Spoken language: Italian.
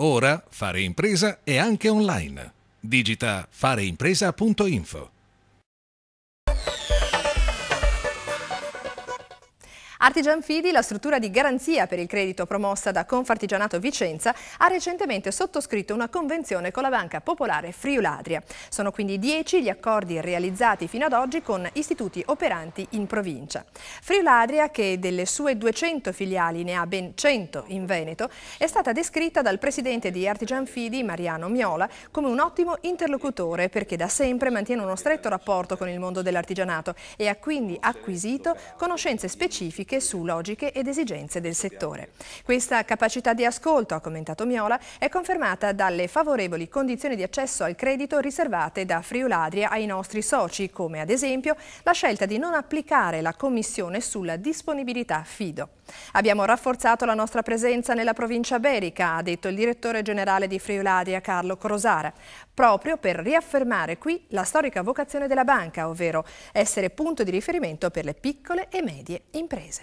Ora fare impresa è anche online. Digita fareimpresa.info. Artigian Fidi, la struttura di garanzia per il credito promossa da Confartigianato Vicenza, ha recentemente sottoscritto una convenzione con la Banca Popolare Friuladria. Sono quindi 10 gli accordi realizzati fino ad oggi con istituti operanti in provincia. Friuladria, che delle sue 200 filiali ne ha ben 100 in Veneto, è stata descritta dal presidente di Artigian Fidi, Mariano Miola, come un ottimo interlocutore perché da sempre mantiene uno stretto rapporto con il mondo dell'artigianato e ha quindi acquisito conoscenze specifiche specifiche su logiche ed esigenze del settore. Questa capacità di ascolto, ha commentato Miola, è confermata dalle favorevoli condizioni di accesso al credito riservate da Friuladria ai nostri soci, come ad esempio la scelta di non applicare la commissione sulla disponibilità FIDO. Abbiamo rafforzato la nostra presenza nella provincia berica, ha detto il direttore generale di Friuladria Carlo Crosara, proprio per riaffermare qui la storica vocazione della banca, ovvero essere punto di riferimento per le piccole e medie imprese.